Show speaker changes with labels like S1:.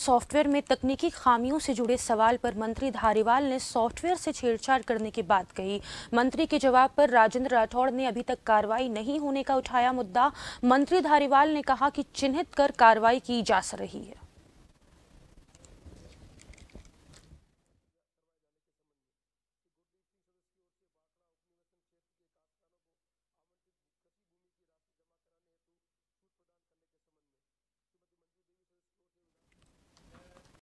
S1: software में तकनीकी खामियों से जुड़े सवाल पर मंत्री धारीवाल ने सॉफ्टवेयर से छेड़छाड़ करने की बात कही मंत्री के जवाब पर राजेंद्र राठौड़ ने अभी तक कार्रवाई नहीं होने का उठाया मुद्दा मंत्री धारीवाल ने कहा कि चिन्हित कर कार्रवाई की जा रही है